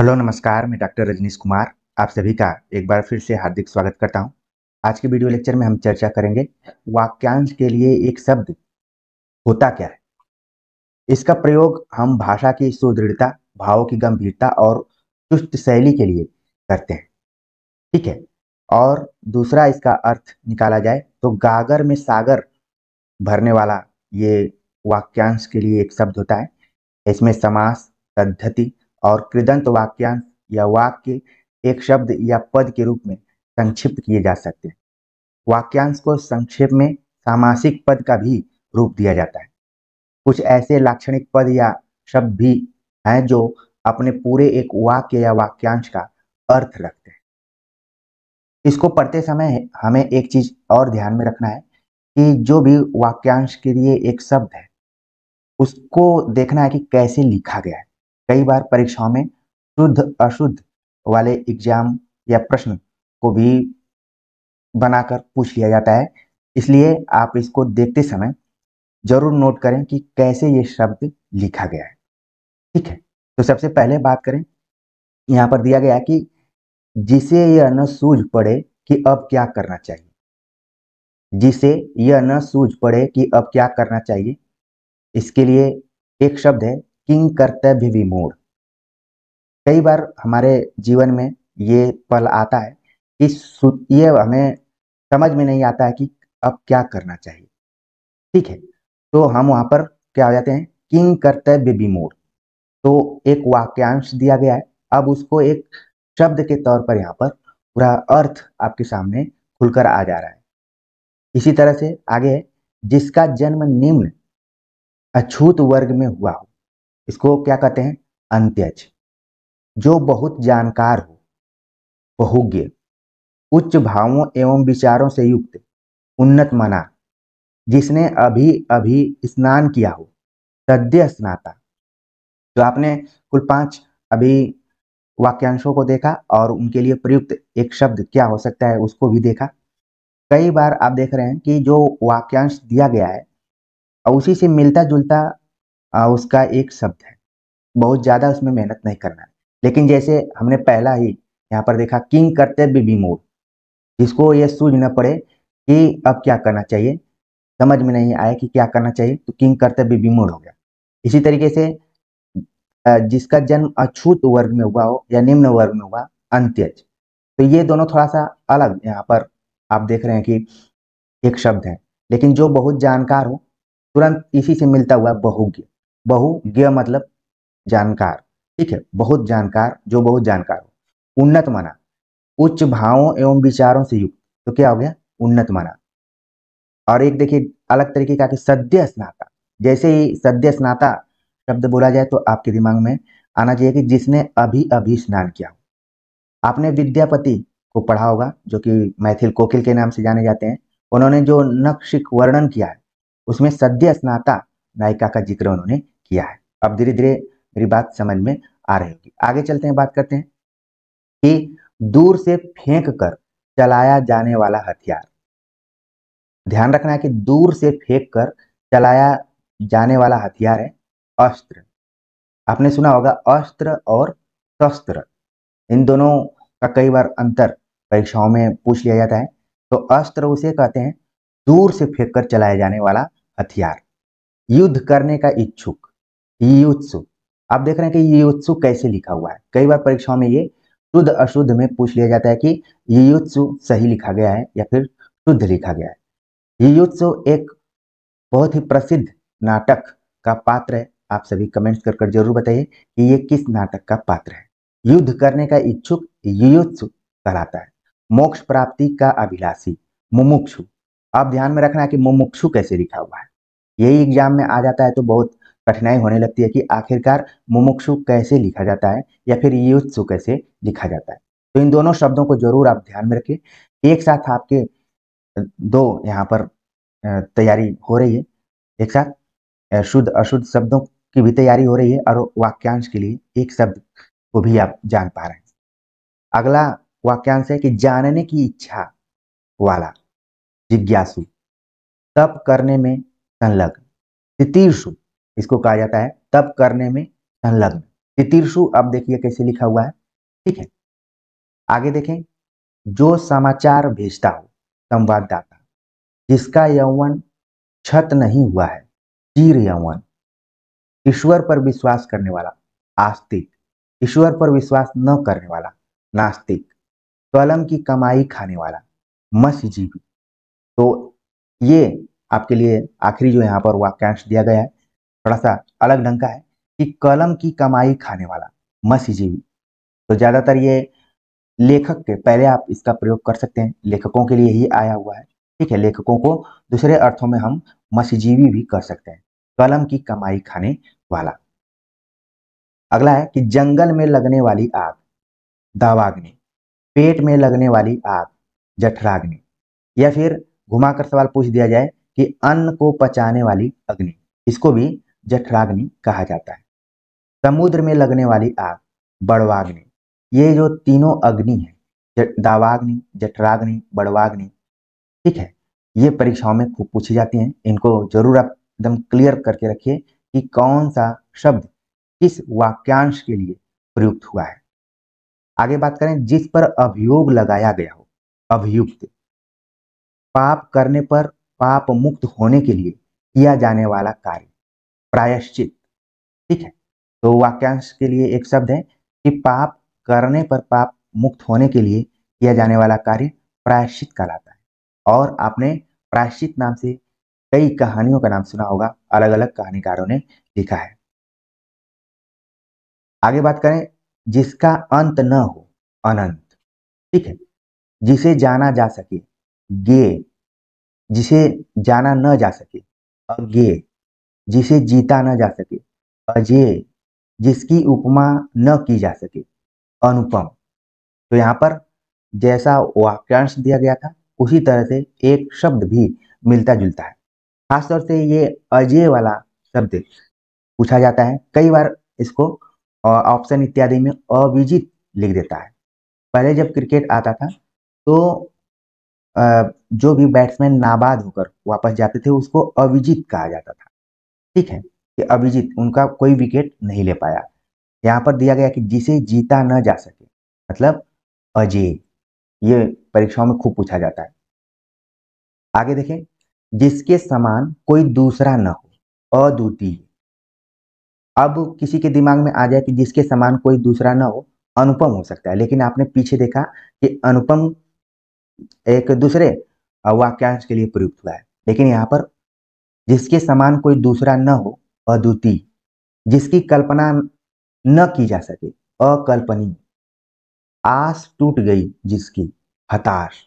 hello नमस्कार मैं doctor Rajneesh Kumar आप सभी का एक बार फिर से हार्दिक स्वागत करता हूं आज के वीडियो लेक्चर में हम चर्चा करेंगे वाक्यांश के लिए एक शब्द होता क्या है इसका प्रयोग हम भाषा की सुदृढ़ता भावों की गंभीरता और चुस्त शैली के लिए करते हैं ठीक है और दूसरा इसका अर्थ निकाला जाए तो गागर में सागर भरने वाला ये वाक्यांश के लिए एक शब्द होता है इसमें समास पद्धति और कृदंत वाक्यांश या वाक्य एक शब्द या पद के रूप में संक्षिप्त किए जा सकते हैं वाक्यांश को संक्षेप में सामासिक पद का भी रूप दिया जाता है कुछ ऐसे लाक्षणिक पद या शब्द भी हैं जो अपने पूरे एक वाक्य या वाक्यांश का अर्थ रखते हैं इसको पढ़ते समय हमें एक चीज और ध्यान में रखना है कि जो भी वाक्यांश के लिए एक शब्द है उसको देखना है कि कैसे लिखा गया है कई बार परीक्षाओं में शुद्ध अशुद्ध वाले एग्जाम या प्रश्न को भी बनाकर पूछ लिया जाता है इसलिए आप इसको देखते समय जरूर नोट करें कि कैसे ये शब्द लिखा गया है ठीक है तो सबसे पहले बात करें यहाँ पर दिया गया कि जिसे यह न सूझ पड़े कि अब क्या करना चाहिए जिसे यह न सूझ पड़े कि अब क्या करना चाहिए इसके लिए एक शब्द है किंग करते भी विमूढ़ कई बार हमारे जीवन में ये पल आता है कि ये हमें समझ में नहीं आता है कि अब क्या करना चाहिए ठीक है तो हम वहां पर क्या हो जाते हैं किंग कर्तव्य विमूढ़ तो एक वाक्यांश दिया गया है अब उसको एक शब्द के तौर पर यहाँ पर पूरा अर्थ आपके सामने खुलकर आ जा रहा है इसी तरह से आगे है जिसका जन्म निम्न अछूत वर्ग में हुआ हो इसको क्या कहते हैं अंत्यज जो बहुत जानकार हो बहुज्ञ उच्च भावों एवं विचारों से युक्त उन्नत मना जिसने अभी अभी स्नान किया हो तद्य स्नाता तो आपने कुल पांच अभी वाक्यांशों को देखा और उनके लिए प्रयुक्त एक शब्द क्या हो सकता है उसको भी देखा कई बार आप देख रहे हैं कि जो वाक्यांश दिया गया है और उसी से मिलता जुलता उसका एक शब्द है बहुत ज़्यादा उसमें मेहनत नहीं करना है लेकिन जैसे हमने पहला ही यहाँ पर देखा किंग कर्तव्य मोड़ जिसको ये सूझ न पड़े कि अब क्या करना चाहिए समझ में नहीं आया कि क्या करना चाहिए तो किंग कर्तव्य मोड़ हो गया इसी तरीके से जिसका जन्म अछूत वर्ग में हुआ हो या निम्न वर्ग में हुआ अंत्यज तो ये दोनों थोड़ा सा अलग यहाँ पर आप देख रहे हैं कि एक शब्द है लेकिन जो बहुत जानकार हो तुरंत इसी से मिलता हुआ बहुज्ञ बहु ज्ञ मतलब जानकार ठीक है बहुत जानकार जो बहुत जानकार हो उन्नत माना उच्च भावों एवं विचारों से युक्त तो क्या हो गया उन्नत माना और एक देखिए अलग तरीके का कि सद्य स्नाता जैसे ही सद्य स्नाता शब्द बोला जाए तो आपके दिमाग में आना चाहिए कि जिसने अभी अभी स्नान किया हो आपने विद्यापति को पढ़ा होगा जो कि मैथिल कोकिल के नाम से जाने जाते हैं उन्होंने जो नक्शिक वर्णन किया है उसमें सद्य स्नाता नायिका का जिक्र उन्होंने किया है अब धीरे धीरे मेरी बात समझ में आ रही होगी आगे चलते हैं बात करते हैं कि दूर से फेंक कर चलाया जाने वाला हथियार ध्यान रखना है कि दूर से फेंक कर चलाया जाने वाला हथियार है अस्त्र आपने सुना होगा अस्त्र और शस्त्र इन दोनों का कई बार अंतर परीक्षाओं में पूछ लिया जाता है तो अस्त्र उसे कहते हैं दूर से फेंक कर चलाया जाने वाला हथियार युद्ध करने का इच्छुक युत्सु आप देख रहे हैं कि युत्सु कैसे लिखा हुआ है कई बार परीक्षाओं में ये शुद्ध अशुद्ध में पूछ लिया जाता है कि युत्सु सही लिखा गया है या फिर शुद्ध लिखा गया है युत्सु एक बहुत ही प्रसिद्ध नाटक का पात्र है आप सभी कमेंट्स कर कर जरूर बताइए कि ये किस नाटक का पात्र है युद्ध करने का इच्छुक युत्सु कहलाता है मोक्ष प्राप्ति का अभिलाषी मुमुक्षु आप ध्यान में रखना है कि मुमुक्षु कैसे लिखा हुआ है यही एग्जाम में आ जाता है तो बहुत कठिनाई होने लगती है कि आखिरकार मुमुक्षु कैसे लिखा जाता है या फिर युत्सु कैसे लिखा जाता है तो इन दोनों शब्दों को जरूर आप ध्यान में रखें एक साथ आपके दो यहाँ पर तैयारी हो रही है एक साथ शुद्ध अशुद्ध शब्दों की भी तैयारी हो रही है और वाक्यांश के लिए एक शब्द को भी आप जान पा रहे हैं अगला वाक्यांश है कि जानने की इच्छा वाला जिज्ञासु तप करने में संलग्न तितीर्षु इसको कहा जाता है तप करने में संलग्न तितीर्षु अब देखिए कैसे लिखा हुआ है ठीक है आगे देखें जो समाचार भेजता हो संवाददाता जिसका यौवन छत नहीं हुआ है चीर यौवन ईश्वर पर विश्वास करने वाला आस्तिक ईश्वर पर विश्वास न करने वाला नास्तिक कलम की कमाई खाने वाला मत्स्यजीवी तो ये आपके लिए आखिरी जो यहाँ पर वाक्यांश दिया गया है थोड़ा सा अलग ढंग का है कि कलम की कमाई खाने वाला मसीजीवी तो ज़्यादातर ये लेखक के पहले आप इसका प्रयोग कर सकते हैं लेखकों के लिए ही आया हुआ है ठीक है लेखकों को दूसरे अर्थों में हम मसीजीवी भी कर सकते हैं कलम की कमाई खाने वाला अगला है कि जंगल में लगने वाली आग दावाग्नि पेट में लगने वाली आग जठराग्नि या फिर घुमाकर सवाल पूछ दिया जाए कि अन्न को पचाने वाली अग्नि इसको भी जठराग्नि कहा जाता है समुद्र में लगने वाली आग बड़वाग्नि ये जो तीनों अग्नि है दावाग्नि जठराग्नि बड़वाग्नि ठीक है ये परीक्षाओं में खूब पूछी जाती हैं इनको जरूर आप एकदम क्लियर करके रखिए कि कौन सा शब्द किस वाक्यांश के लिए प्रयुक्त हुआ है आगे बात करें जिस पर अभियोग लगाया गया हो अभियुक्त पाप करने पर पाप मुक्त होने के लिए किया जाने वाला कार्य प्रायश्चित ठीक है तो वाक्यांश के लिए एक शब्द है कि पाप करने पर पाप मुक्त होने के लिए किया जाने वाला कार्य प्रायश्चित कहलाता है और आपने प्रायश्चित नाम से कई कहानियों का नाम सुना होगा अलग अलग कहानीकारों ने लिखा है आगे बात करें जिसका अंत न हो अनंत ठीक है जिसे जाना जा सके गे जिसे जाना न जा सके अज्ञे जिसे जीता न जा सके अजय जिसकी उपमा न की जा सके अनुपम तो यहाँ पर जैसा वाक्यांश दिया गया था उसी तरह से एक शब्द भी मिलता जुलता है खासतौर से ये अजय वाला शब्द पूछा जाता है कई बार इसको ऑप्शन इत्यादि में अविजित लिख देता है पहले जब क्रिकेट आता था तो जो भी बैट्समैन नाबाद होकर वापस जाते थे उसको अविजित कहा जाता था ठीक है कि अभिजीत उनका कोई विकेट नहीं ले पाया यहाँ पर दिया गया कि जिसे जीता न जा सके मतलब अजय ये परीक्षाओं में खूब पूछा जाता है आगे देखें जिसके समान कोई दूसरा न हो अद्वितीय अब किसी के दिमाग में आ जाए कि जिसके समान कोई दूसरा न हो अनुपम हो सकता है लेकिन आपने पीछे देखा कि अनुपम एक दूसरे वाक्यांश के लिए प्रयुक्त हुआ है लेकिन यहाँ पर जिसके समान कोई दूसरा न हो अद्वितीय जिसकी कल्पना न की जा सके अकल्पनीय आस टूट गई जिसकी हताश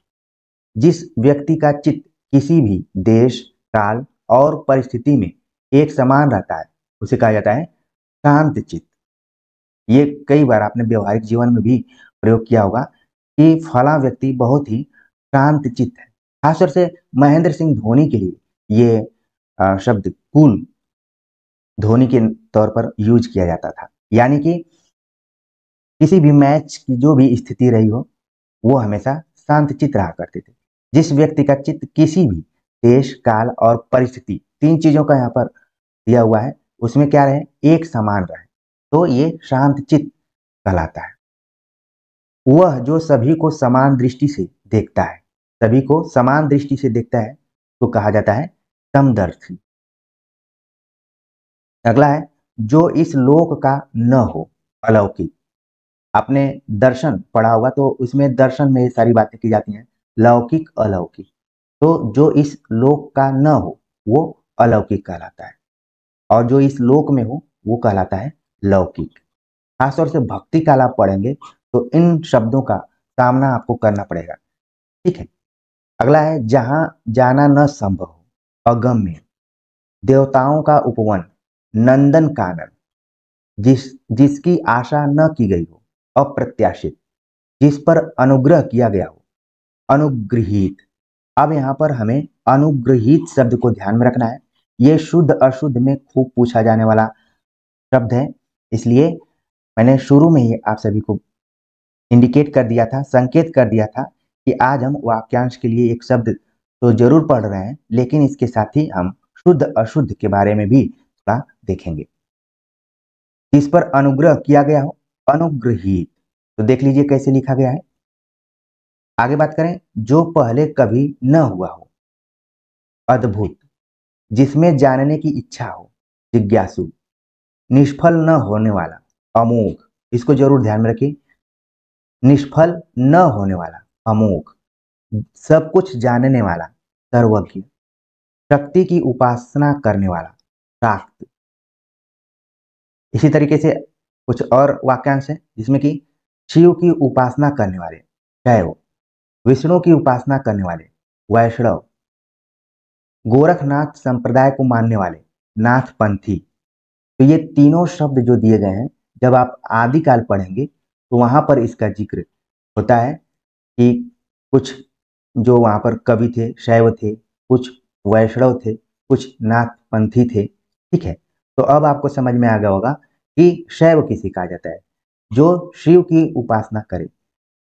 जिस व्यक्ति का चित्त किसी भी देश काल और परिस्थिति में एक समान रहता है उसे कहा जाता है शांत चित्त ये कई बार आपने व्यवहारिक जीवन में भी प्रयोग किया होगा कि फला व्यक्ति बहुत ही चित्त है खासतौर से महेंद्र सिंह धोनी के लिए ये शब्द कूल धोनी के तौर पर यूज किया जाता था यानी कि किसी भी मैच की जो भी स्थिति रही हो वो हमेशा शांतचित रहा करते थे जिस व्यक्ति का चित्त किसी भी देश काल और परिस्थिति तीन चीजों का यहाँ पर दिया हुआ है उसमें क्या रहे एक समान रहे तो ये शांत चित्त कहलाता है वह जो सभी को समान दृष्टि से देखता है सभी को समान दृष्टि से देखता है तो कहा जाता है समदर्शी अगला है जो इस लोक का न हो अलौकिक आपने दर्शन पढ़ा होगा तो उसमें दर्शन में सारी बातें की जाती हैं लौकिक अलौकिक तो जो इस लोक का न हो वो अलौकिक कहलाता है और जो इस लोक में हो वो कहलाता है लौकिक खासतौर से भक्ति काल आप पढ़ेंगे तो इन शब्दों का सामना आपको करना पड़ेगा ठीक है अगला है जहां जाना न संभव हो अगम्य देवताओं का उपवन नंदन कानन जिस जिसकी आशा न की गई हो अप्रत्याशित जिस पर अनुग्रह किया गया हो अनुग्रहित अब यहाँ पर हमें अनुग्रहित शब्द को ध्यान में रखना है ये शुद्ध अशुद्ध में खूब पूछा जाने वाला शब्द है इसलिए मैंने शुरू में ही आप सभी को इंडिकेट कर दिया था संकेत कर दिया था कि आज हम वाक्यांश के लिए एक शब्द तो जरूर पढ़ रहे हैं लेकिन इसके साथ ही हम शुद्ध अशुद्ध के बारे में भी थोड़ा देखेंगे इस पर अनुग्रह किया गया हो अनुग्रहित तो देख लीजिए कैसे लिखा गया है आगे बात करें जो पहले कभी न हुआ हो अद्भुत जिसमें जानने की इच्छा हो जिज्ञासु निष्फल न होने वाला अमोघ इसको जरूर ध्यान में रखिए निष्फल न होने वाला अमोक सब कुछ जानने वाला सर्वज्ञ शक्ति की उपासना करने वाला प्राप्त इसी तरीके से कुछ और वाक्यांश है जिसमें कि शिव की उपासना करने वाले शैव विष्णु की उपासना करने वाले वैष्णव गोरखनाथ संप्रदाय को मानने वाले नाथपंथी तो ये तीनों शब्द जो दिए गए हैं जब आप आदिकाल पढ़ेंगे तो वहां पर इसका जिक्र होता है कि कुछ जो वहाँ पर कवि थे शैव थे कुछ वैष्णव थे कुछ नाथपंथी थे ठीक है तो अब आपको समझ में आ गया होगा कि शैव किसे कहा जाता है जो शिव की उपासना करे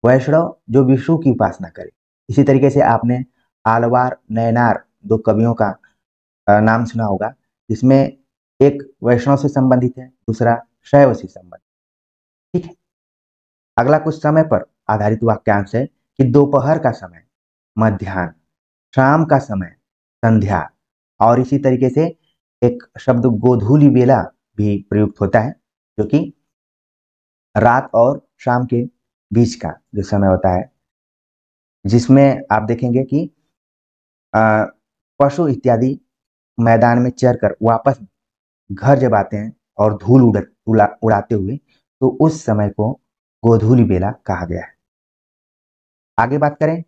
वैष्णव जो विष्णु की उपासना करे इसी तरीके से आपने आलवार नयनार दो कवियों का नाम सुना होगा जिसमें एक वैष्णव से संबंधित है दूसरा शैव से संबंधित ठीक है अगला कुछ समय पर आधारित वाक्यांश है कि दोपहर का समय मध्यान्ह शाम का समय संध्या और इसी तरीके से एक शब्द गोधूली बेला भी प्रयुक्त होता है जो कि रात और शाम के बीच का जो समय होता है जिसमें आप देखेंगे कि पशु इत्यादि मैदान में चर कर वापस घर जब आते हैं और धूल उड़ उड़ा, उड़ाते हुए तो उस समय को गोधूली बेला कहा गया है आगे बात करें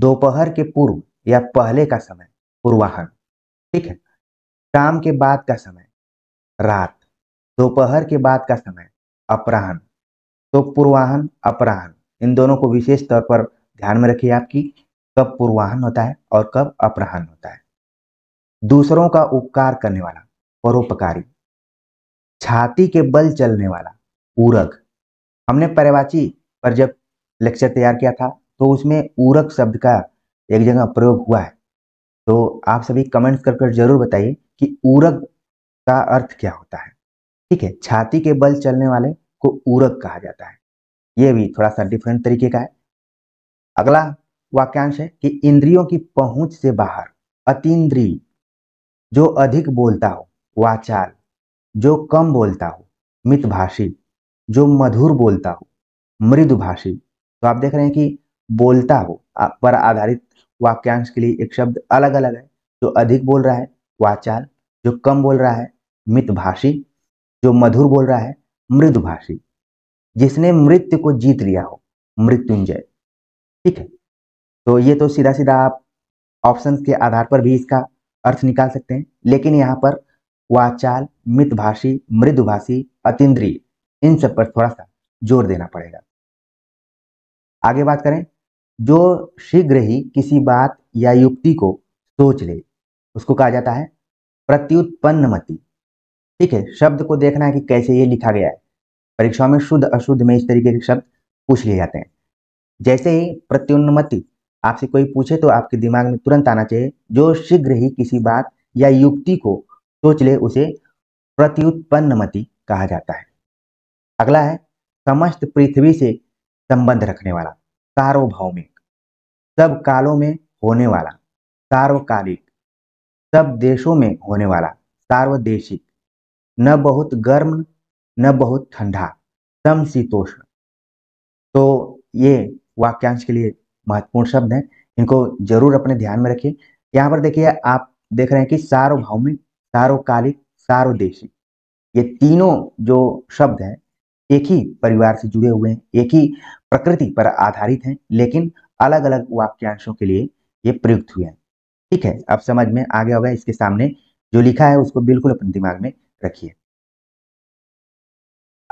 दोपहर के पूर्व या पहले का समय पूर्वाहन ठीक है शाम के बाद का समय रात दोपहर के बाद का समय अपराहन तो पूर्वाहन अपराहन इन दोनों को विशेष तौर पर ध्यान में रखिए आपकी कब पूर्वाहन होता है और कब अपराहन होता है दूसरों का उपकार करने वाला परोपकारी छाती के बल चलने वाला पूरक हमने पर्यवाची पर जब लेक्चर तैयार किया था तो उसमें उरक शब्द का एक जगह प्रयोग हुआ है तो आप सभी कमेंट कर कर जरूर बताइए कि उरक का अर्थ क्या होता है ठीक है छाती के बल चलने वाले को उरक कहा जाता है ये भी थोड़ा सा डिफरेंट तरीके का है अगला वाक्यांश है कि इंद्रियों की पहुंच से बाहर अतिद्रिय जो अधिक बोलता हो वाचाल जो कम बोलता हो मितभाषी जो मधुर बोलता हो मृदुभाषी तो आप देख रहे हैं कि बोलता हो पर आधारित वाक्यांश के लिए एक शब्द अलग अलग है जो अधिक बोल रहा है वाचाल जो कम बोल रहा है मितभाषी जो मधुर बोल रहा है मृदुभाषी जिसने मृत्यु को जीत लिया हो मृत्युंजय ठीक है तो ये तो सीधा सीधा आप ऑप्शन के आधार पर भी इसका अर्थ निकाल सकते हैं लेकिन यहाँ पर वाचाल मितभाषी मृदुभाषी अतिद्रिय इन सब पर थोड़ा सा जोर देना पड़ेगा आगे बात करें जो शीघ्र ही किसी बात या युक्ति को सोच ले उसको कहा जाता है प्रत्युत्पन्न मति ठीक है शब्द को देखना है कि कैसे ये लिखा गया है परीक्षाओं में शुद्ध अशुद्ध में इस तरीके के शब्द पूछ लिए जाते हैं जैसे ही प्रत्युन्नमति आपसे कोई पूछे तो आपके दिमाग में तुरंत आना चाहिए जो शीघ्र ही किसी बात या युक्ति को सोच ले उसे प्रत्युत्पन्नमति कहा जाता है अगला है समस्त पृथ्वी से संबंध रखने वाला सार्वभौमिक सब कालों में होने वाला सार्वकालिक सब देशों में होने वाला सार्वदेशिक न बहुत गर्म न बहुत ठंडा समशीतोष्ण तो ये वाक्यांश के लिए महत्वपूर्ण शब्द हैं इनको जरूर अपने ध्यान में रखिए यहाँ पर देखिए आप देख रहे हैं कि सार्वभौमिक सार्वकालिक सार्वदेशिक ये तीनों जो शब्द हैं एक ही परिवार से जुड़े हुए हैं एक ही प्रकृति पर आधारित हैं लेकिन अलग अलग वाक्यांशों के लिए ये प्रयुक्त हुए हैं ठीक है अब समझ में आ गया होगा इसके सामने जो लिखा है उसको बिल्कुल अपने दिमाग में रखिए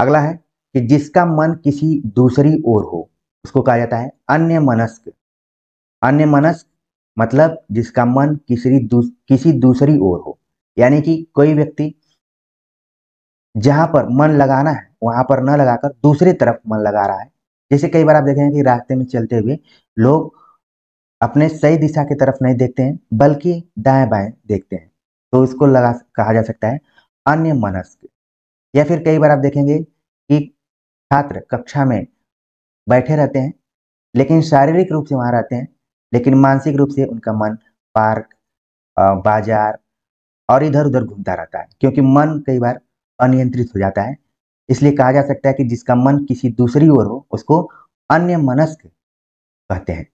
अगला है कि जिसका मन किसी दूसरी ओर हो उसको कहा जाता है अन्य मनस्क अन्य मनस्क मतलब जिसका मन किसी दूस, किसी दूसरी ओर हो यानी कि कोई व्यक्ति जहां पर मन लगाना है वहां पर न लगाकर दूसरी तरफ मन लगा रहा है जैसे कई बार आप देखेंगे कि रास्ते में चलते हुए लोग अपने सही दिशा की तरफ नहीं देखते हैं बल्कि दाएं बाएं देखते हैं तो इसको लगा कहा जा सकता है अन्य मनस्क या फिर कई बार आप देखेंगे कि छात्र कक्षा में बैठे रहते हैं लेकिन शारीरिक रूप से वहां रहते हैं लेकिन मानसिक रूप से उनका मन पार्क बाजार और इधर उधर घूमता रहता है क्योंकि मन कई बार अनियंत्रित हो जाता है इसलिए कहा जा सकता है कि जिसका मन किसी दूसरी ओर हो उसको अन्य मनस्क कहते हैं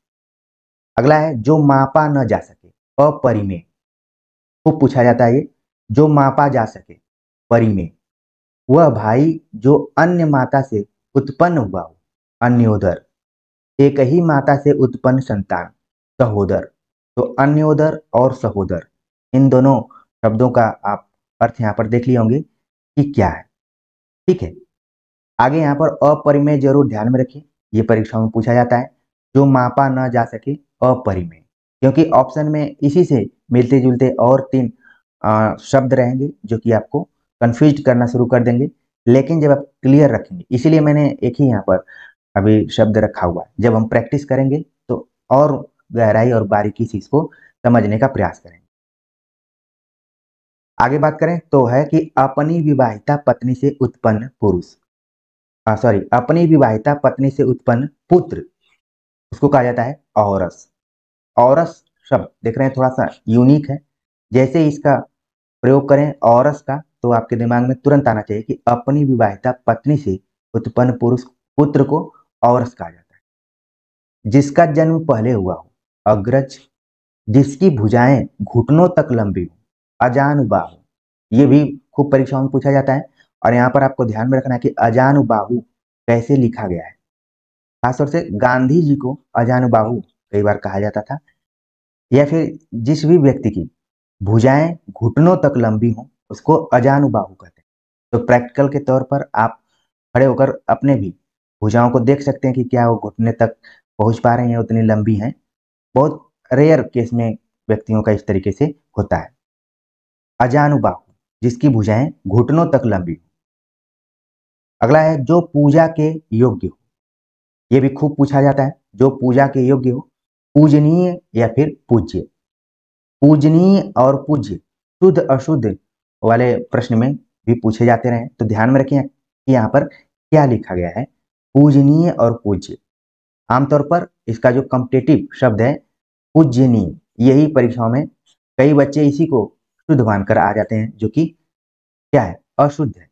अगला है जो मापा न जा सके अपरिमेय तो पूछा जाता है ये जो मापा जा सके परिमेय वह भाई जो अन्य माता से उत्पन्न हुआ हो अन्योदर एक ही माता से उत्पन्न संतान सहोदर तो अन्योदर और सहोदर इन दोनों शब्दों का आप अर्थ यहाँ पर देख लिए होंगे कि क्या है ठीक है आगे यहाँ पर अपरिमेय जरूर ध्यान में रखिए ये परीक्षा में पूछा जाता है जो मापा न जा सके अपरिमेय क्योंकि ऑप्शन में इसी से मिलते जुलते और तीन आ, शब्द रहेंगे जो कि आपको कंफ्यूज करना शुरू कर देंगे लेकिन जब आप क्लियर रखेंगे इसीलिए मैंने एक ही यहाँ पर अभी शब्द रखा हुआ है जब हम प्रैक्टिस करेंगे तो और गहराई और बारीकी से इसको समझने का प्रयास करेंगे आगे बात करें तो है कि अपनी विवाहिता पत्नी से उत्पन्न पुरुष सॉरी अपनी विवाहिता पत्नी से उत्पन्न पुत्र उसको कहा जाता है औरस औरस शब्द देख रहे हैं थोड़ा सा यूनिक है जैसे इसका प्रयोग करें औरस का तो आपके दिमाग में तुरंत आना चाहिए कि अपनी विवाहिता पत्नी से उत्पन्न पुरुष पुत्र को औरस कहा जाता है जिसका जन्म पहले हुआ हो अग्रज जिसकी भुजाएं घुटनों तक लंबी हो अजान बाहु ये भी खूब परीक्षाओं में पूछा जाता है और यहाँ पर आपको ध्यान में रखना है कि अजान बाहु कैसे लिखा गया है खासतौर से गांधी जी को अजान बाहु कई बार कहा जाता था या फिर जिस भी व्यक्ति की भुजाएं घुटनों तक लंबी हों उसको अजान बाहु कहते हैं तो प्रैक्टिकल के तौर पर आप खड़े होकर अपने भी भुजाओं को देख सकते हैं कि क्या वो घुटने तक पहुंच पा रहे हैं उतनी लंबी हैं बहुत रेयर केस में व्यक्तियों का इस तरीके से होता है अजानुबाहु जिसकी भुजाएं घुटनों तक लंबी हो अगला है जो पूजा के योग्य हो यह भी खूब पूछा जाता है जो पूजा के योग्य हो पूजनीय या फिर पूज्य पूजनीय और पूज्य शुद्ध अशुद्ध वाले प्रश्न में भी पूछे जाते रहे तो ध्यान में रखें कि यहाँ पर क्या लिखा गया है पूजनीय और पूज्य आमतौर पर इसका जो कम्पिटेटिव शब्द है पूजनीय यही परीक्षाओं में कई बच्चे इसी को शुद्ध मानकर आ जाते हैं जो कि क्या है अशुद्ध है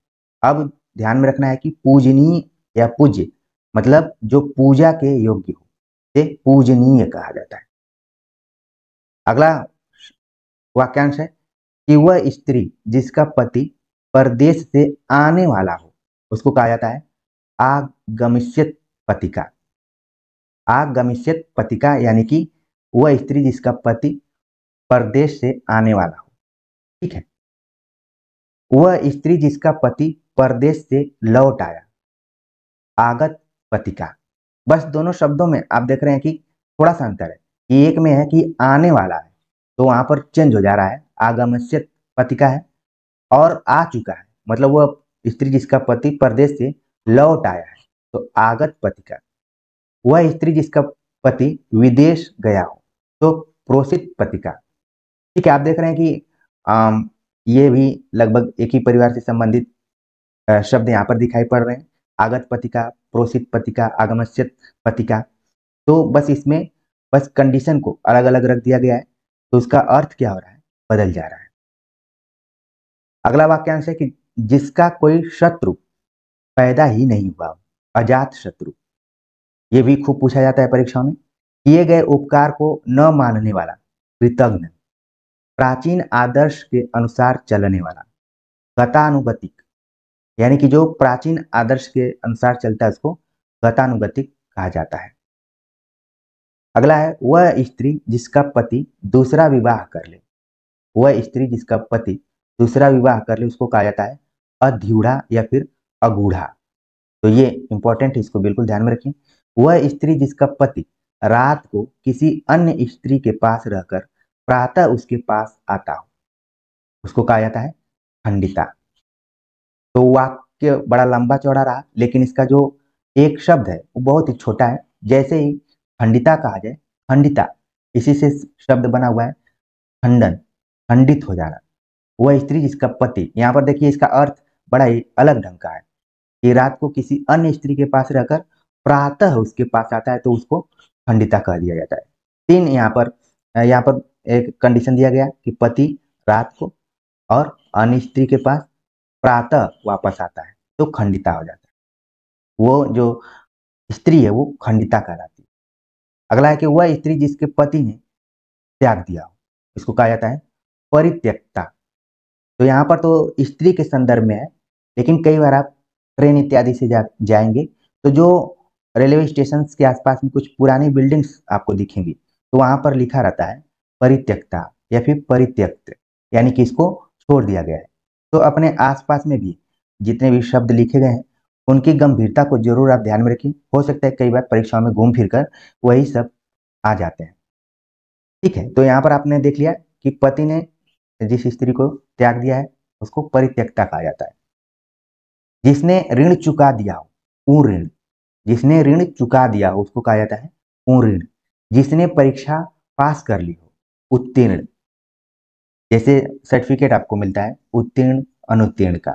अब ध्यान में रखना है कि पूजनीय या पूज्य मतलब जो पूजा के योग्य हो ये पूजनीय कहा जाता है अगला वाक्यांश है कि वह स्त्री जिसका पति परदेश से आने वाला हो उसको कहा जाता है आगमिष्यत पतिका आगमिष्यत पतिका यानी कि वह स्त्री जिसका पति परदेश से आने वाला हो ठीक है वह स्त्री जिसका पति परदेश से लौट आया आगत पति का बस दोनों शब्दों में आप देख रहे हैं कि थोड़ा सा अंतर है कि एक में है कि आने वाला है तो वहां पर चेंज हो जा रहा है आगमश्य पति का है और आ चुका है मतलब वह स्त्री जिसका पति परदेश से लौट आया है तो आगत पति का वह स्त्री जिसका पति विदेश गया हो तो प्रोसित पति का ठीक है आप देख रहे हैं कि आम ये भी लगभग एक ही परिवार से संबंधित शब्द यहाँ पर दिखाई पड़ रहे हैं आगत पतिका प्रोषित पतिका आगमश्यत पतिका तो बस इसमें बस कंडीशन को अलग अलग रख दिया गया है तो उसका अर्थ क्या हो रहा है बदल जा रहा है अगला वाक्यांश है कि जिसका कोई शत्रु पैदा ही नहीं हुआ अजात शत्रु ये भी खूब पूछा जाता है परीक्षा में किए गए उपकार को न मानने वाला कृतज्ञ प्राचीन आदर्श के अनुसार चलने वाला गतानुगतिक यानी कि जो प्राचीन आदर्श के अनुसार चलता है उसको गतानुगतिक कहा जाता है अगला है वह स्त्री जिसका पति दूसरा विवाह कर ले वह स्त्री जिसका पति दूसरा विवाह कर ले उसको कहा जाता है अध्यूढ़ा या फिर अगूढ़ा तो ये इंपॉर्टेंट है इसको बिल्कुल ध्यान में रखें वह स्त्री जिसका पति रात को किसी अन्य स्त्री के पास रहकर प्रातः उसके पास आता हूं उसको कहा जाता है खंडिता तो वाक्य बड़ा लंबा चौड़ा रहा लेकिन इसका जो एक शब्द है वो बहुत ही छोटा है जैसे ही खंडिता कहा जाए खंडिता इसी से शब्द बना हुआ है खंडन खंडित हो जाना वह स्त्री जिसका पति यहाँ पर देखिए इसका अर्थ बड़ा ही अलग ढंग का है कि रात को किसी अन्य स्त्री के पास रहकर प्रातः उसके पास आता है तो उसको खंडिता कह दिया जाता है तीन यहाँ पर यहाँ पर एक कंडीशन दिया गया कि पति रात को और अन्य स्त्री के पास प्रातः वापस आता है तो खंडिता हो जाता है वो जो स्त्री है वो खंडिता कहलाती है अगला है कि वह स्त्री जिसके पति ने त्याग दिया हो इसको कहा जाता है परित्यक्ता तो यहाँ पर तो स्त्री के संदर्भ में है लेकिन कई बार आप ट्रेन इत्यादि से जा जाएंगे तो जो रेलवे स्टेशन के आसपास में कुछ पुरानी बिल्डिंग्स आपको दिखेंगी तो वहां पर लिखा रहता है परित्यक्ता या फिर परित्यक्त यानी कि इसको छोड़ दिया गया है तो अपने आसपास में भी जितने भी शब्द लिखे गए हैं उनकी गंभीरता को जरूर आप ध्यान में रखें हो सकता है कई बार परीक्षाओं में घूम फिर कर वही सब आ जाते हैं ठीक है तो यहाँ पर आपने देख लिया कि पति ने जिस स्त्री को त्याग दिया है उसको परित्यक्ता कहा जाता है जिसने ऋण चुका दिया हो ऊ ऋण जिसने ऋण चुका दिया हो उसको कहा जाता है ऊ ऋण जिसने परीक्षा पास कर ली हो उत्तीर्ण जैसे सर्टिफिकेट आपको मिलता है उत्तीर्ण अनुत्तीर्ण का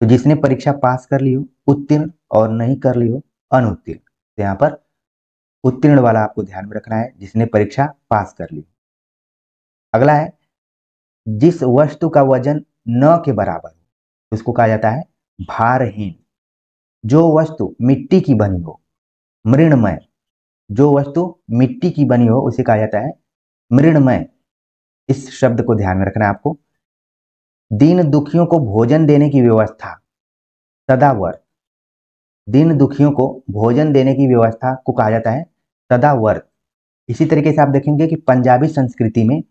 तो जिसने परीक्षा पास कर ली हो उत्तीर्ण और नहीं कर ली हो अनुत्तीर्ण तो यहाँ पर उत्तीर्ण वाला आपको ध्यान में रखना है जिसने परीक्षा पास कर ली अगला है जिस वस्तु का वजन न के बराबर हो उसको कहा जाता है भारहीन जो वस्तु मिट्टी की बनी हो मृणमय जो वस्तु मिट्टी की बनी हो उसे कहा जाता है मृणमय इस शब्द को ध्यान में रखना है आपको दीन दुखियों को भोजन देने की व्यवस्था सदावर दीन दुखियों को भोजन देने की व्यवस्था को कहा जाता है सदावर इसी तरीके से आप देखेंगे कि पंजाबी संस्कृति में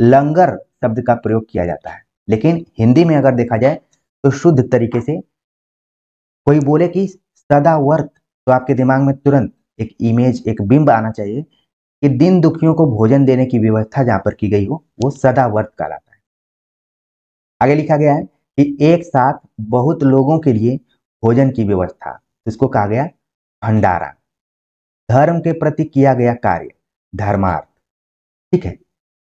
लंगर शब्द का प्रयोग किया जाता है लेकिन हिंदी में अगर देखा जाए तो शुद्ध तरीके से कोई बोले कि सदावर्त तो आपके दिमाग में तुरंत एक इमेज एक बिंब आना चाहिए कि दिन दुखियों को भोजन देने की व्यवस्था जहां पर की गई हो वो सदा वर्त कहलाता है आगे लिखा गया है कि एक साथ बहुत लोगों के लिए भोजन की व्यवस्था इसको कहा गया भंडारा धर्म के प्रति किया गया कार्य धर्मार्थ ठीक है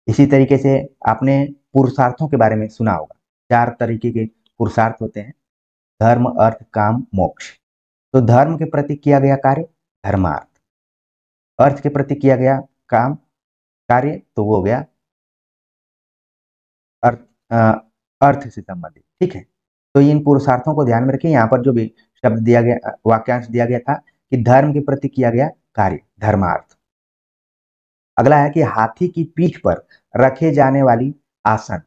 इसी तरीके से आपने पुरुषार्थों के बारे में सुना होगा चार तरीके के पुरुषार्थ होते हैं धर्म अर्थ काम मोक्ष तो धर्म के प्रति किया गया कार्य धर्मार्थ अर्थ के प्रति किया गया काम कार्य तो वो हो गया अर्थ आ, अर्थ से संबंधित ठीक है तो इन पुरुषार्थों को ध्यान में रखिए यहाँ पर जो भी शब्द दिया गया वाक्यांश दिया गया था कि धर्म के प्रति किया गया कार्य धर्मार्थ अगला है कि हाथी की पीठ पर रखे जाने वाली आसन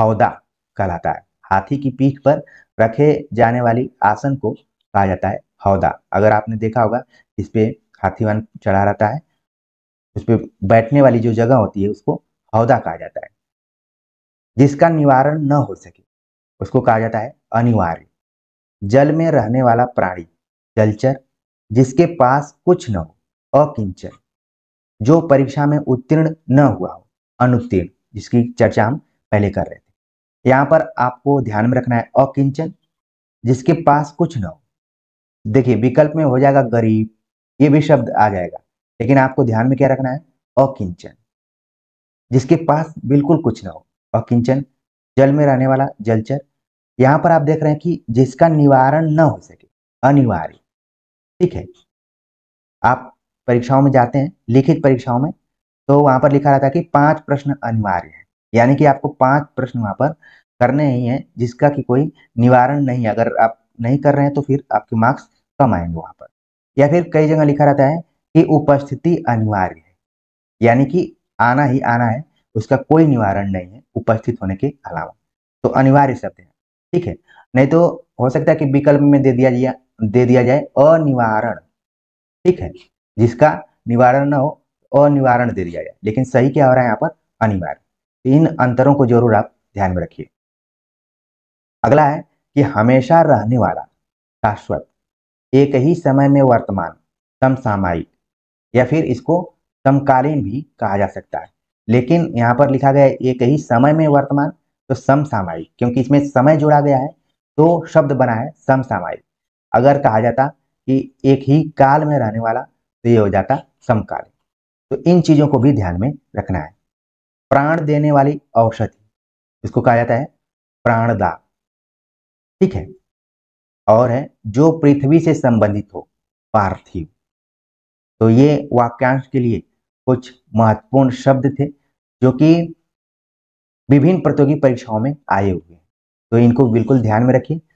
हौदा कहलाता है हाथी की पीठ पर रखे जाने वाली आसन को कहा जाता है हौदा अगर आपने देखा होगा इस पे वन चढ़ा रहता है उस पर बैठने वाली जो जगह होती है उसको हौदा कहा जाता है जिसका निवारण न हो सके उसको कहा जाता है अनिवार्य जल में रहने वाला प्राणी जलचर जिसके पास कुछ न हो अकिंचन जो परीक्षा में उत्तीर्ण न हुआ हो अनुत्तीर्ण जिसकी चर्चा हम पहले कर रहे थे यहाँ पर आपको ध्यान में रखना है अकिंचन जिसके पास कुछ न हो देखिए विकल्प में हो जाएगा गरीब ये भी शब्द आ जाएगा लेकिन आपको ध्यान में क्या रखना है अकिंचन जिसके पास बिल्कुल कुछ ना हो अकिंचन जल में रहने वाला जलचर यहां पर आप देख रहे हैं कि जिसका निवारण न हो सके अनिवार्य ठीक है आप परीक्षाओं में जाते हैं लिखित परीक्षाओं में तो वहां पर लिखा रहता है कि पांच प्रश्न अनिवार्य है यानी कि आपको पांच प्रश्न वहां पर करने ही हैं जिसका कि कोई निवारण नहीं अगर आप नहीं कर रहे हैं तो फिर आपके मार्क्स कम आएंगे वहां पर या फिर कई जगह लिखा रहता है कि उपस्थिति अनिवार्य है यानी कि आना ही आना है उसका कोई निवारण नहीं है उपस्थित होने के अलावा तो अनिवार्य शब्द है ठीक है नहीं तो हो सकता है कि विकल्प में दे दिया जाए दे दिया जाए अनिवारण ठीक है जिसका निवारण न हो अनिवारण दे दिया जाए लेकिन सही क्या हो रहा है यहाँ पर अनिवार्य इन अंतरों को जरूर आप ध्यान में रखिए अगला है कि हमेशा रहने वाला शाश्वत एक ही समय में वर्तमान समसामयिक या फिर इसको समकालीन भी कहा जा सकता है लेकिन यहाँ पर लिखा गया है एक ही समय में वर्तमान तो समसामयिक क्योंकि इसमें समय जोड़ा गया है तो शब्द बना है समसामयिक अगर कहा जाता कि एक ही काल में रहने वाला तो ये हो जाता समकालीन तो इन चीज़ों को भी ध्यान में रखना है प्राण देने वाली औषधि इसको कहा जाता है प्राणदा ठीक है और है जो पृथ्वी से संबंधित हो पार्थिव तो ये वाक्यांश के लिए कुछ महत्वपूर्ण शब्द थे जो कि विभिन्न प्रतियोगी परीक्षाओं में आए हुए हैं तो इनको बिल्कुल ध्यान में रखिए